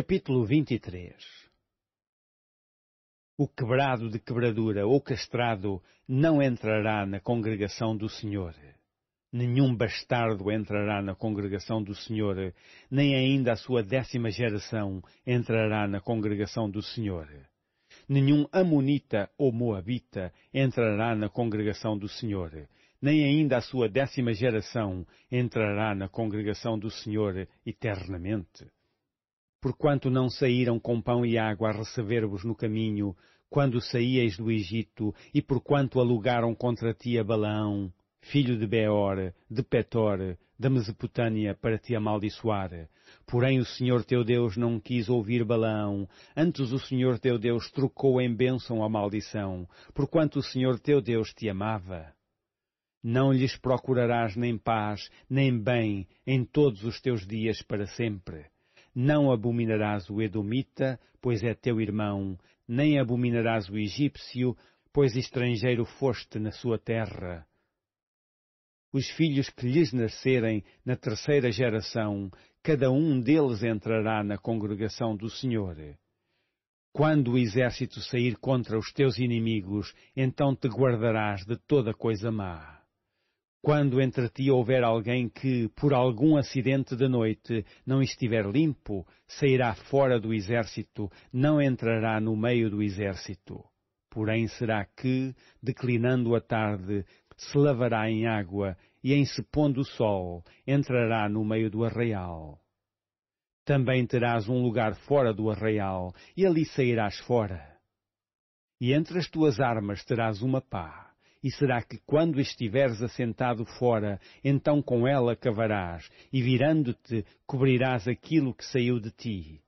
Capítulo 23 O quebrado de quebradura ou castrado não entrará na congregação do Senhor. Nenhum bastardo entrará na congregação do Senhor, nem ainda a sua décima geração entrará na congregação do Senhor. Nenhum Amonita ou Moabita entrará na congregação do Senhor, nem ainda a sua décima geração entrará na congregação do Senhor eternamente porquanto não saíram com pão e água a receber-vos no caminho, quando saíeis do Egito, e porquanto alugaram contra ti a Balaão, filho de Beor, de Petor, da Mesopotâmia, para te amaldiçoar. Porém o Senhor teu Deus não quis ouvir Balaão, antes o Senhor teu Deus trocou em bênção a maldição, porquanto o Senhor teu Deus te amava. Não lhes procurarás nem paz, nem bem, em todos os teus dias para sempre não abominarás o Edomita, pois é teu irmão, nem abominarás o egípcio, pois estrangeiro foste na sua terra. Os filhos que lhes nascerem na terceira geração, cada um deles entrará na congregação do Senhor. Quando o exército sair contra os teus inimigos, então te guardarás de toda coisa má quando entre ti houver alguém que, por algum acidente de noite, não estiver limpo, sairá fora do exército, não entrará no meio do exército. Porém será que, declinando a tarde, se lavará em água e em se pondo o sol, entrará no meio do arraial. Também terás um lugar fora do arraial, e ali sairás fora. E entre as tuas armas terás uma pá e será que quando estiveres assentado fora, então com ela cavarás, e virando-te cobrirás aquilo que saiu de ti?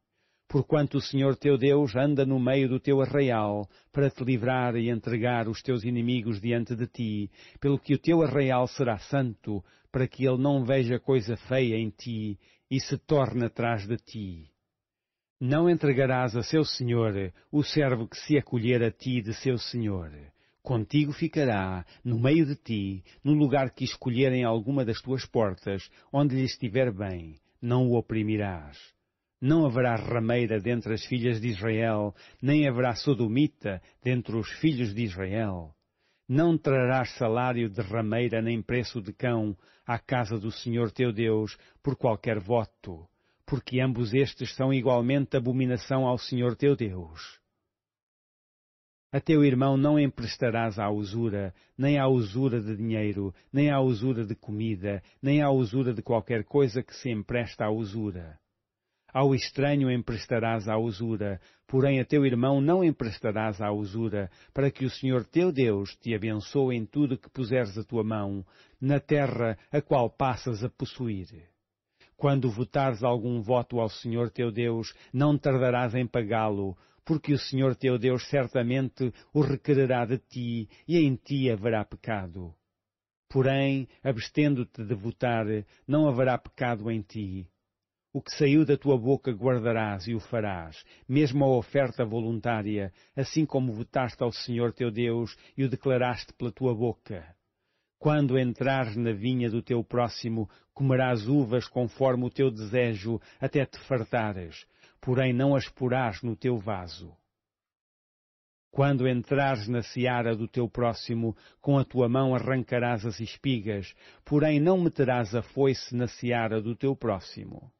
Porquanto o Senhor teu Deus anda no meio do teu arraial, para te livrar e entregar os teus inimigos diante de ti, pelo que o teu arraial será santo, para que ele não veja coisa feia em ti, e se torne atrás de ti. Não entregarás a seu senhor o servo que se acolher a ti de seu senhor, Contigo ficará, no meio de ti, no lugar que escolherem alguma das tuas portas, onde lhe estiver bem, não o oprimirás. Não haverá rameira dentre as filhas de Israel, nem haverá sodomita dentre os filhos de Israel. Não trarás salário de rameira nem preço de cão à casa do Senhor teu Deus por qualquer voto, porque ambos estes são igualmente abominação ao Senhor teu Deus. A teu irmão não emprestarás à usura, nem à usura de dinheiro, nem à usura de comida, nem à usura de qualquer coisa que se empresta à usura. Ao estranho emprestarás à usura, porém a teu irmão não emprestarás à usura, para que o Senhor teu Deus te abençoe em tudo que puseres a tua mão, na terra a qual passas a possuir. Quando votares algum voto ao Senhor teu Deus, não tardarás em pagá-lo, porque o Senhor teu Deus certamente o requererá de ti, e em ti haverá pecado. Porém, abstendo-te de votar, não haverá pecado em ti. O que saiu da tua boca guardarás e o farás, mesmo a oferta voluntária, assim como votaste ao Senhor teu Deus e o declaraste pela tua boca. Quando entrares na vinha do teu próximo, comerás uvas conforme o teu desejo, até te fartares porém não as porás no teu vaso. Quando entrares na seara do teu próximo, com a tua mão arrancarás as espigas, porém não meterás a foice na seara do teu próximo.